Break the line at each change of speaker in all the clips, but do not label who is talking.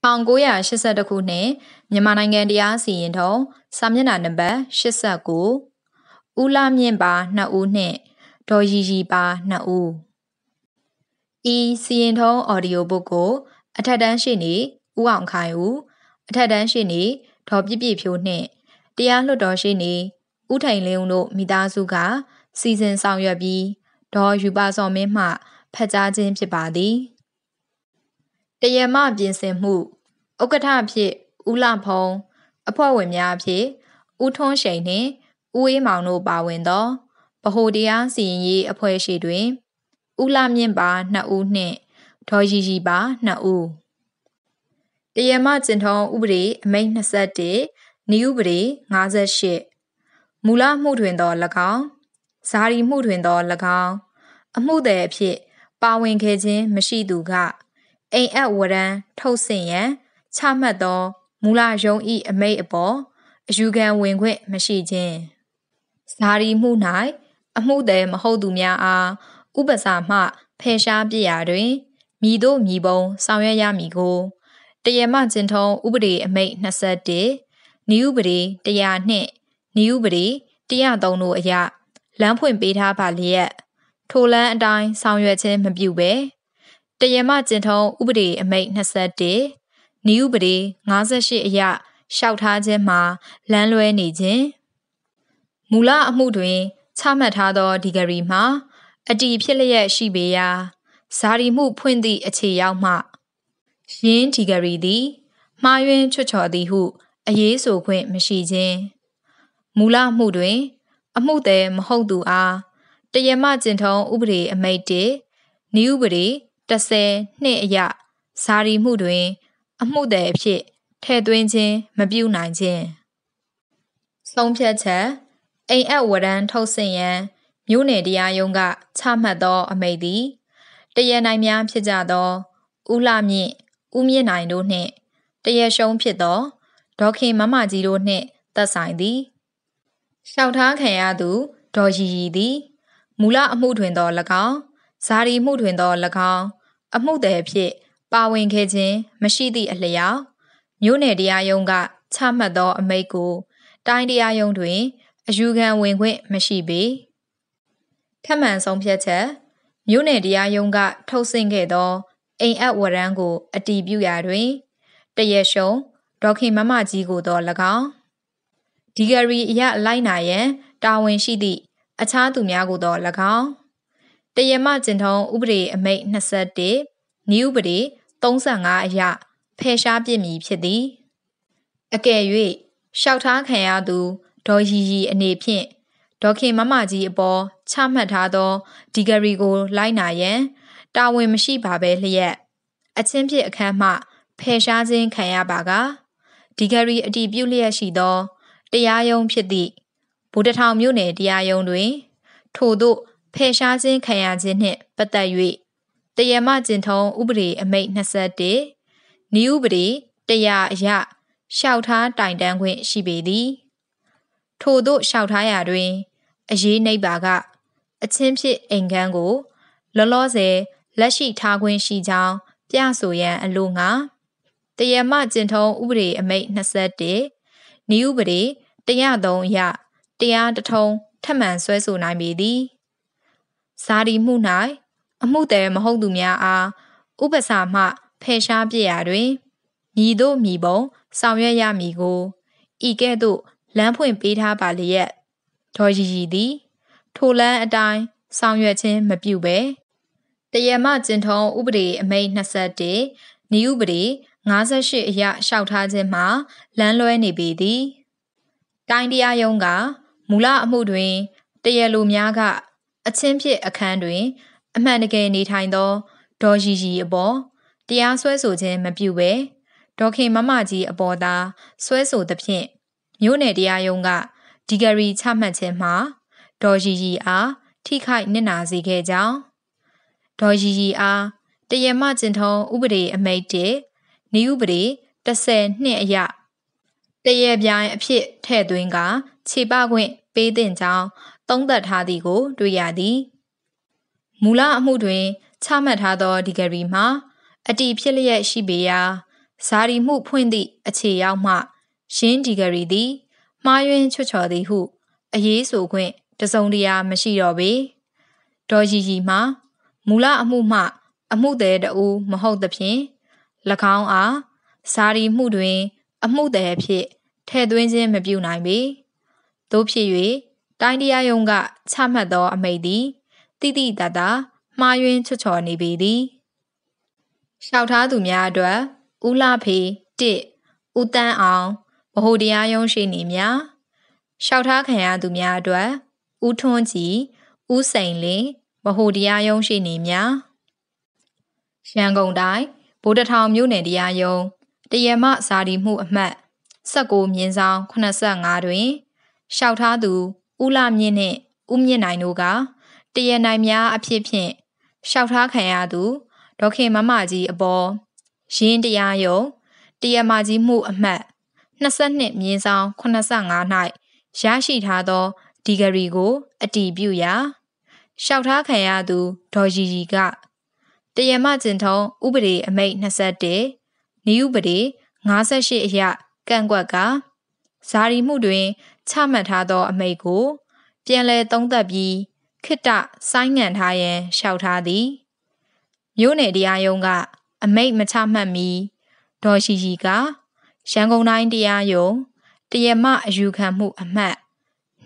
1982ခုနှစ်မြန်မာနိုင်ငံတရားစီရင်ထုံးစာမျက်နှာနံပါတ်89ဦးလာမြင့်ပါ2ဦးနှင့်ဒေါ်ရီရီပါ2ဦးဤစီရင်ထုံး audio book ကို အထက်တန်းရှိနေဦးအောင်ခိုင်ဦးအထက်တန်းရှိနေဒေါ်ပြည့်ပြည့်ဖြိုးနှင့်တရားလွှတ်တော်ရှိနေဦးထိုင်လင်းဦးတို့မိသားစုက စီစဉ်ဆောင်ရွက်ပြီးဒေါ်ယူပါစော်မင်းမှဖက်ကြားခြင်းဖြစ်ပါသည်။တယမပြင်ဆင်မှုဥက္ကဋ္ဌဖြစ်ဦးလဖုံအဖွဲ့ဝင်များဖြစ်ဦးထွန်းရှိန်နှင့်ဦးအေးမောင်တို့ပါဝင်သောဗဟိုတရားစီရင်ရေးအဖွဲ့ရှိတွင်ဦးလမြင့်ပါ2ဦးနှင့်ဒေါ်ရီရီပါ2ဦးတယမကျင်ထုံးဥပဒေအမိန့်21ဤဥပဒေ58မူလမှုတွင်သော၎င်းဇာရီမှုတွင်သော၎င်းအမှုသည်အဖြစ် ပါဝင်ခဲ့ခြင်းမရှိသူကအိမ်အပ်ဝရန်ထုတ်ဆင့်ရန်ချမှတ်သောမူလရုံးဤအမိတ်အပေါ်အယူခံဝင်ခွင့်မရှိခြင်းဇာတိမှု၌အမှုသည်မဟုတ်သူများအားဥပစာမှဖယ်ရှားပြရာတွင်မိတို့မိဘုံဆောင်ရွက်ရမည်ကို တရမကျင်ထုံးဥပဒေအမိတ်21ဤဥပဒေ102ဤဥပဒေ103တို့အရလမ်းဖွင့်ပေးထားပါလျက်ထိုလမ်းအတိုင်းဆောင်ရွက်ခြင်းမပြုဘဲတရမကျင်ထုံးဥပဒေအမိတ်21နီဥပဒေ58အရရှောက်ထားခြင်းမှာလမ်းလွဲနေခြင်းမူလအမှုတွင် ချမှတ်ထားသောဒီဂရီမှာအတီဖြစ်လျက်ရှိပေရာဇာတိမှုဖွင့်သည့်အခြေရောက်မှယင်းဒီဂရီသည်မှားယွင်းချွတ်ချော်သည်ဟု အရေးဆိုခွင့်မရှိခြင်းမူလမှုတွင် အမှုသည်မဟုတ်သူအားတရမကျင်ထုံးဥပဒေအမိတ်1နီဥပဒေ30နှစ်အရဇာတိမှုတွင် အမှုသည်အဖြစ်ထည့်သွင်းခြင်းမပြုနိုင်ခြင်းဆုံးဖြတ်ချက်အိမ်အပ်ဝရန်ထုတ်ဆင့်ရန်မြို့နယ်တရားရုံးက ချမှတ်သောအမိန့်သည် တရနိုင်များဖြစ်ကြသောဥလမြင့်ဥမြင့်နိုင်တို့နှင့် တရရှုံးဖြစ်သောဒေါခင်မမကြီးတို့နှင့်သက်ဆိုင်သည်လျှောက်ထားခံရသူဒေါ်ရီရီသည် မူလအမှုတွင်သော၎င်းဇာတိမှုတွင်သော၎င်းအမှုသည်အဖြစ် ပါဝင်ခဲ့ခြင်းမရှိသည့်အလျောက်မြို့နယ်တရားရုံးကချမှတ်သော အမိန့်ကို တိုင်းတရားရုံးတွင်အယူခံဝင်ခွင့်မရှိပေထက်မှန်ဆုံးဖြတ်ချက်မြို့နယ်တရားရုံးကထုတ်ဆင့်ခဲ့သောအိမ်အပ်ဝရမ်းကိုအတည်ပြုရာတွင်တရရှုံဒေါခင်မမကြီးကိုတော့၎င်းဒီဂရီအရလိုက်နာရန်တာဝန်ရှိသည့်အခြားသူများကိုတော့၎င်းတယမကျင်ထုံးဥပဒေအမိတ်21ဤဥပဒေ35အရဖယ်ရှားပြစ်မည်ဖြစ်သည်အကယ်၍ရှောက်ထားခံရသူဒေါ်ရီရီအနေဖြင့်ဒေါခင်မမကြီးအပေါ်ချမှတ်ထားသောဒီဂရီကိုလိုက်နာရန် တာဝန်မရှိပါဘဲလျက်အချင်းဖြစ်အခန်းမှဖယ်ရှားခြင်းခံရပါကဒီဂရီအတီးပြုလျက်ရှိသော တရားရုံးဖြစ်သည့်ဗုဒ္ဓထောင်မြို့နယ်တရားရုံးတွင် ထို့သို့ဖယ်ရှားခြင်းခံရခြင်းနှင့်ပတ်သက်၍တယမကျင်ထုံးဥပဒေအမိတ်21ဤဥပဒေတရားအရလျှောက်ထားတိုင်တန်းခွင့်ရှိပေသည်ထို့သို့လျှောက်ထားရာတွင်အရေးနှိပ်ပါက အချင်းဖြစ်အိမ်ခန်းကိုလောလောဆယ်လက်ရှိထားခွင့်ရှိကြောင်းပြဆိုရန်အလို့ငါတယမကျင်ထုံးဥပဒေအမိတ်21ဤဥပဒေ103အရတရားတထုံးထမှန်ဆွဲဆိုနိုင်ပေသည်ဇာတိမှု၌အမှုတယ်မဟုတ်သူများအားဥပစာမှဖယ်ရှားပြရာတွင်ညီတို့မိဘုံ ဆောင်ရွက်ရမည်ကိုဤကဲ့သို့လမ်းဖွင့်ပေးထားပါလျက်ဒေါ်ရီရီသည်ထိုလမ်းအတိုင်းဆောင်ရွက်ခြင်းမပြုဘဲတရမကျင်ထုံဥပဒေအမိန့်21ဤဥပဒေ58အရလျှောက်ထားခြင်းမှာလမ်းလွဲနေပေသည်တိုင်းတရားရုံးကမူလအမှုတွင်တရလူများကအချင်းဖြစ်အခန်းတွင် အမှန်တကယ်နေထိုင်သောဒေါ်ရီရီအပေါ်တရားစွဲဆိုခြင်းမပြုဘဲဒေါ်ခင်မမကြီးအပေါ်သာစွဲဆိုသဖြင့်မြို့နယ်တရားရုံးကဒီဂရီချမှတ်ခြင်းမှာဒေါ်ရီရီအားထိခိုက်နစ်နာစေခဲ့ကြောင်းဒေါ်ရီရီအားတရမကျင်ထုံးဥပဒေအမိတ်တေနေဥပဒေ30နှစ်အရ တရပြိုင်အဖြစ်ထည့်သွင်းကခြေပခွင့်ပေးတင်ကြောင်းသုံးသပ်ထားသည်ကိုတွေ့ရသည်မူလအမှုတွင်ချမှတ်ထားသောဒီဂရီမှာအတီဖြစ်လျက်ရှိပေရာဇာတိမှုဖွင့်သည့်အခြေရောက်မှရင်းဒီဂရီသည်မှားယွင်းချွတ်ချော်သည်ဟုအရေးဆိုခွင့်တစုံတရာမရှိတော့ပေဒေါ်ရီရီမှာမူလအမှုမှအမှုသည်တူမဟုတ်သဖြင့်၎င်းအားဇာတိမှုတွင်အမှုသည်အဖြစ်ထည့်သွင်းခြင်းမပြုနိုင်ပေသို့ဖြစ်၍တိုင်းတရားရုံးကချမှတ်သောအမိန့်သည်တိတိတတ်တာမှားယွင်းချွတ်ချော်နေပေသည်လျှောက်ထားသူများအတွက်ဦးလဖေ1ဦးတန်းအောင်ဗဟိုတရားရုံးရှိနေများလျှောက်ထားခံရသူများအတွက်ဦးထွန်းကြည်ဦးစိန်လင်းဗဟိုတရားရုံးရှိနေများရန်ကုန်တိုင်းဗိုလ်တထောင်မြို့နယ်တရားရုံးတရမဇာတိမှုအမှတ်16မြင်းဆောင်85တွင်လျှောက်ထားသူဦးလာမြင့်နှင့်ဦးမြင့်နိုင်တို့ကတရနိုင်များအဖြစ်ဖြင့်ရှောက်ထားခံရသူဒေါခင်မမကြီးအပေါ်ရင်းတရားယုံတရမကြီးမှုအမှတ်22မြင်းဆောင်85၌ရရှိထားသောဒီဂရီကို အတည်ပြုရာရှောက်ထားခံရသူဒေါ်ရီရီကတရမကျင်ထုံးဥပဒေအမိတ်21နည်းဥပဒေ58အရကန့်ကွက်ကဇာရီမှုတွင်ချမှတ်ထားသော အမိန့်ကိုပြန်လည်သုံးသပ်ပြီးခိတဆိုင်းငံ့ထားရန်လျှောက်ထားသည်မြို့နယ်တရားရုံးကအမိန့်မချမှတ်မီဒေါ်ရှိရှိကရန်ကုန်တိုင်းတရားရုံးတရမအယူခံမှုအမှတ်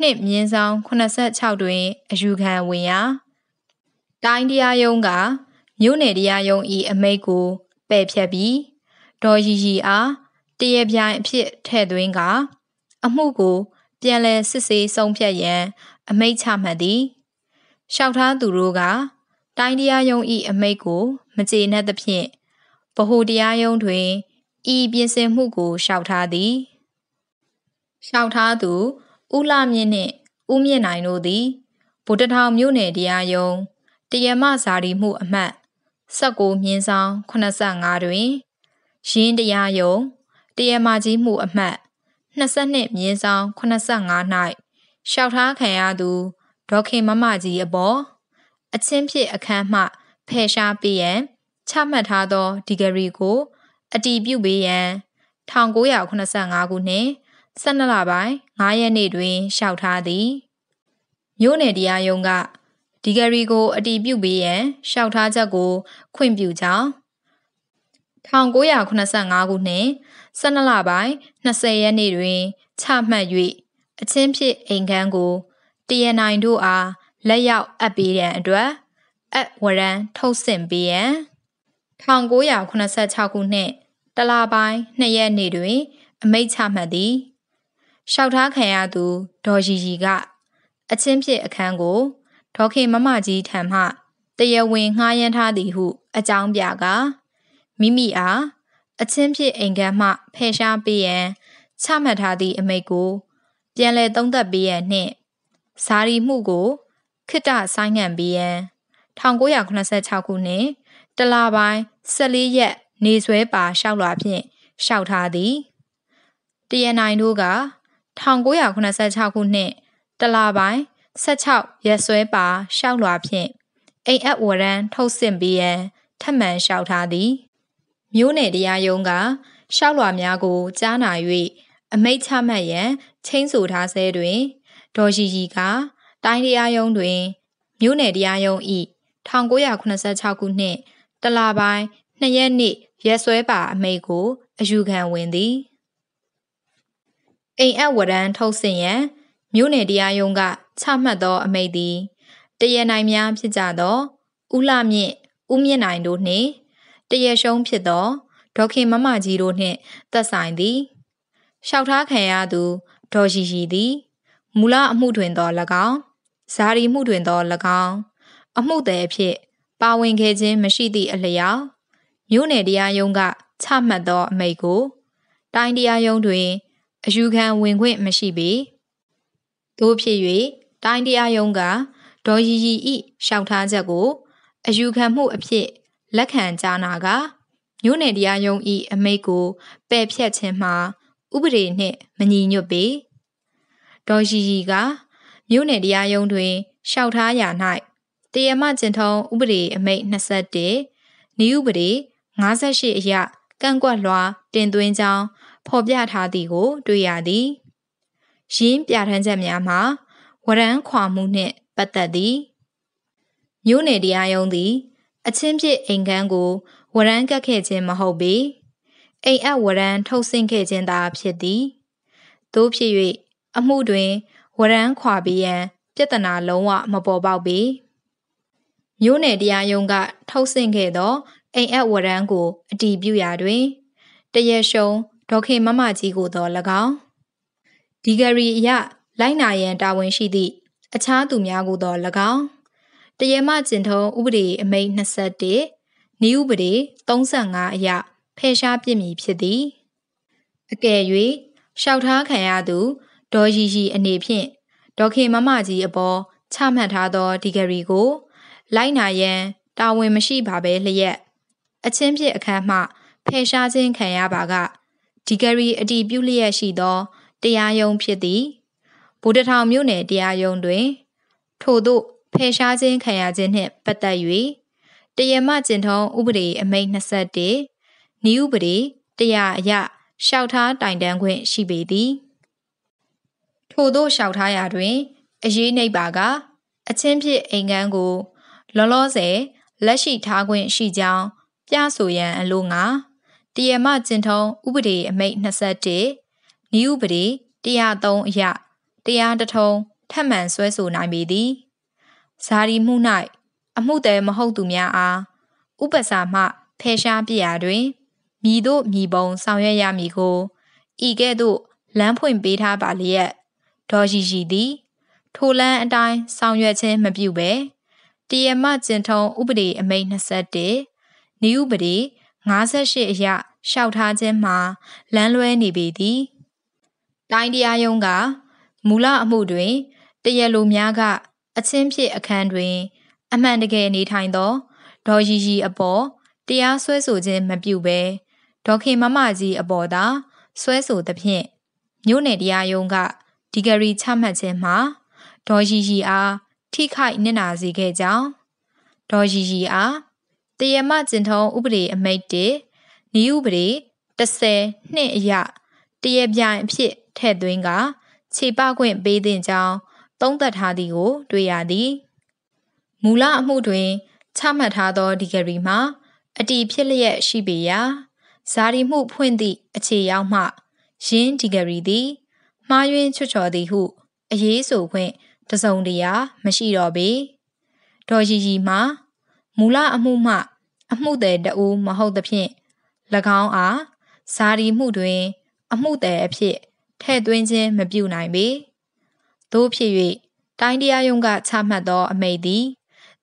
နှစ်မြင်းဆောင်86တွင်အယူခံဝင်ရာတိုင်းတရားရုံးကမြို့နယ်တရားရုံး၏အမိန့်ကိုပယ်ဖျက်ပြီးဒေါ်ရီရီအားတရပြိုင်အဖြစ်ထည့်သွင်းကာအမှုကိုပြန်လည်စစ်ဆေးဆုံးဖြတ်ရန်အမိန့်ချမှတ်သည်လျှောက်ထားသူတို့ကတိုင်းတရားရုံး၏အမိန့်ကို မကျေနပ်သဖြင့်ဗဟိုတရားရုံးတွင်ဤပြင်ဆင်မှုကိုလျှောက်ထားသည်လျှောက်ထားသူဥလမြင့်နှင့်ဥမြင့်နိုင်တို့သည်ဗိုလ်တထောင်မြို့နယ်တရားရုံးတရမဇာတိမှုအမှတ်19မြင်းဆောင်85တွင်ရင်းတရားရုံးတရမကြီးမှုအမှတ်22မြင်းဆောင်85၌ရှောက်ထားခံရသူဒေါခင်မမကြီးအပေါ်အချင်းဖြစ်အခန်းမှဖယ်ရှားပေးရန်ချမှတ်ထားသောဒီဂရီကို အတည်ပြုပေးရန်1985ခုနှစ်12လပိုင်း9ရက်နေ့တွင်လျှောက်ထားသည်မြို့နယ်တရားရုံးကဒီဂရီကိုအတည်ပြုပေးရန်လျှောက်ထားချက်ကို ခွင့်ပြုကြောင်း1985ခုနှစ်12လပိုင်း20ရက်နေ့တွင်ချမှတ်၍အချင်းဖြစ်အိမ်ခန်းကိုတရနိုင်တို့အားလက်ရောက်အပ်ပေးရန်အတွက်အဝရန်ထုတ်ဆင့်ပေးရန်1986ခုနှစ်တလပိုင်း2ရက်နေ့တွင်အမိန့်ချမှတ်သည်လျှောက်ထားခံရသူဒေါ်ရီရီကအချင်းဖြစ် အခန်းကိုဒေါခင်မမကြီးထံမှတရားဝင်ငှားရမ်းထားသည်ဟုအကြောင်းပြကမိမိအားအချင်းဖြစ်အိမ်ကမ်းမှဖယ်ရှားပေးရန်ချမှတ်ထားသည့်အမိန့်ကိုပြန်လည်သုံးသပ်ပေးရန်နှင့်ဇာရီမှုကိုခိတဆိုင်းငံ့ပေးရန်1986ခုနှစ်တလပိုင်း14ရက်နေဆွဲပါလျှောက်လွှာဖြင့်လျှောက်ထားသည်တရနိုင်တို့က1986ခုနှစ်တလပိုင်း16ရက်ဆွဲပါလျှောက်လွှာဖြင့်အိမ်အပ်ဝရန်ထုတ်ဆင့်ပေးရန်ထပ်မံလျှောက်ထားသည်မြို့နယ်တရားရုံးက ရှောက်လွှာများကိုကြားနာ၍အမိန့်ချမှတ်ရန်ချင်းဆိုထားဆဲတွင်ဒေါ်ရီရီကတိုင်းတရားရုံးတွင်မြို့နယ်တရားရုံးဤ1986ခုနှစ်တလပိုင်း2ရက်နေ့ရက်စွဲပါအမိန့်ကိုအယူခံဝင်သည်အိမ်အပ်ဝရန်ထုတ်ဆင်ရန်မြို့နယ်တရားရုံးကချမှတ်သော အမိန့်သည် တရနိုင်များဖြစ်ကြသော ဥလမြင့်ဥမြင့်နိုင်တို့နှင့်တရရှုံးဖြစ်သောဒေါခင်မမကြီးတို့နှင့်သက်ဆိုင်သည်လျှောက်ထားခံရသူဒေါ်ရီရီသည်မူလအမှုတွင်သော၎င်းဇာတိမှုတွင်သော၎င်းအမှုသည်အဖြစ် ပါဝင်ခဲ့ခြင်းမရှိသည့်အလျောက်မြို့နယ်တရားရုံးကချမှတ်သောအမိန့်ကို တိုင်းတရားရုံးတွင်အယူခံဝင်ခွင့်မရှိပေသို့ဖြစ်၍တိုင်းတရားရုံးကဒေါ်ရီရီဤလျှောက်ထားချက်ကိုအယူခံမှုအဖြစ်လက်ခံကြားနာကမြို့နယ်တရားရုံးဤအမိန့်ကိုပယ်ဖျက်ခြင်းမှာဥပဒေနှင့်မညီညွတ်ပေဒေါ်ရီရီကမြို့နယ်တရားရုံးတွင်ရှောက်ထားရာ၌တရားမကျင့်ထုံးဥပဒေအမိန့်21ဤဥပဒေ58အရကန့်ကွက်လွှာတင်သွင်းကြောင်းဖော်ပြထားသည်ကို တွေ့ရသည်ရင်းပြဋ္ဌာန်းချက်များမှာဝရမ်းခွာမှုနှင့်ပတ်သက်သည်မြို့နယ်တရားရုံးသည်အချင်းပြစ်အိမ်ခန်းကိုဝရမ်းကတ်ခဲ့ခြင်းမဟုတ်ပေအိမ်အပ်ဝရမ်းထုတ်ဆင့်ခဲ့ခြင်းသာဖြစ်သည်သို့ဖြစ်၍အမှုတွင်ဝရမ်းခွာပြီးရန်ပြဿနာလုံးဝမပေါ်ပေါက်ပေမြို့နယ်တရားရုံးက ထုတ်ဆင့်ခဲ့သောအိမ်အပ်ဝရမ်းကိုအတည်ပြုရာတွင်တရရှုံဒေါခင်မမကြီးကိုတော်၎င်းဒီဂရီအရလိုက်နာရန်တာဝန်ရှိသည့်အခြားသူများကိုတော်၎င်းတရမကျင်ထုံဥပဒေအမိန့်21နည်းဥပဒေ35အရဖယ်ရှားပြစ်မည်ဖြစ်သည်အကယ်၍ရှောက်ထားခံရသူဒေါ်ရီရီအနေဖြင့်ဒေါခင်မမကြီးအပေါ်ချမှတ်ထားသောဒီဂရီကို လိုက်နာရန် တာဝန်မရှိပါဘဲလျက်အချင်းဖြစ်အခမ်းမှဖယ်ရှားခြင်းခံရပါကဒီဂရီအတီးပြုလျက်ရှိသော တရားရုံးဖြစ်သည်ဗိုလ်တထောင်မြို့နယ်တရားရုံးတွင် ထို့သို့ဖယ်ရှားခြင်းခံရခြင်းနှင့်ပတ်သက်၍တရမကျင့်ထုံးဥပဒေအမိန့်21ဤဥပဒေတရားအရလျှောက်ထားတိုင်တန်းခွင့်ရှိပေသည်ထို့သောလျှောက်ထားရာတွင်အရေးနှိပ်ပါက အချင်းဖြစ်အိမ်ကန်းကို လောလောဆယ်လက်ရှိထားခွင့်ရှိကြောင်းပြဆိုရန်အလို့ငါတရမကျင့်ထုံးဥပဒေအမိန့်21ဤဥပဒေ103အရတရားတထုံးထပ်မံဆွဲဆိုနိုင်ပေသည်ဇာတိမှု၌အမှုသည်မဟုတ်သူများအားဥပစာမှဖယ်ရှားပြရာတွင်မြည်တို့မြည်ပုံ ဆောင်ရွက်ရမည်ကိုဤကဲ့သို့လမ်းဖွင့်ပေးထားပါလျက်ဒေါ်ရီရီသည် ထိုလမ်းအတိုင်းဆောင်ရွက်ခြင်းမပြုဘဲတရမကျင်ထုံဥပဒေအမိန့်21ဤဥပဒေ58အရရှောက်ထားခြင်းမှာလမ်းလွဲနေပေသည်တိုင်းတရားရုံးကမူလအမှုတွင် တရလူများကအချင်းဖြစ်အခန်းတွင် အမှန်တကယ်နေထိုင်သောဒေါ်ရီရီအပေါ်တရားစွဲဆိုခြင်းမပြုဘဲဒေါခင်မမကြီးအပေါ်သာစွဲဆိုသဖြင့်မြို့နယ်တရားရုံးကဒီဂရီချမှတ်ခြင်းမှာဒေါ်ရီရီအားထိခိုက်နစ်နာစေခဲ့ကြောင်းဒေါ်ရီရီအားတရမကျင်ထုံးဥပဒေအမိတ်၁ဤဥပဒေ30နှစ်အရတရပြိုင်အဖြစ်ထည့်သွင်းကခြေပခွင့်ပေးသင့်ကြောင်းသုံးသပ်ထားသည်ကို တွေ့ရသည်မူလအမှုတွင်ချမှတ်ထားသောဒီဂရီမှာအတီဖြစ်လျက်ရှိပေရာဇာတိမှုဖွင့်သည့်အခြေရောက်မှယင်းဒီဂရီသည်မှားယွင်းချွတ်ချော်သည်ဟု အရေးဆိုခွင့်တစုံတရာမရှိတော့ပေဒေါ်ရီရီမှာမူလအမှုမှ အမှုသည်တူမဟုတ်သဖြင့်၎င်းအားဇာတိမှုတွင် အမှုသည်အဖြစ်ထည့်သွင်းခြင်းမပြုနိုင်ပေ။သို့ဖြစ်၍တိုင်းတရားရုံးကချမှတ်သောအမိန့်သည်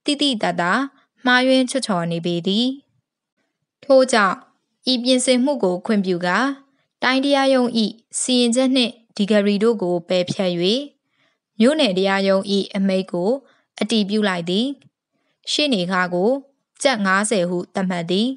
တိတိတတမှားယွင်းချွတ်ချော်နေပေသည် ထို့ကြောင့်ဤပြင်ဆင်မှုကို ခွင့်ပြုကာတိုင်းတရားရုံးဤစီရင်ချက်နှင့်ဒီဂရီတို့ကိုပယ်ဖျက်၍မြို့နယ်တရားရုံးဤအမိန့်ကို အတည်ပြုလိုက်သည် ရှင်းနေခါကိုကျပ်90ဟုသတ်မှတ်သည်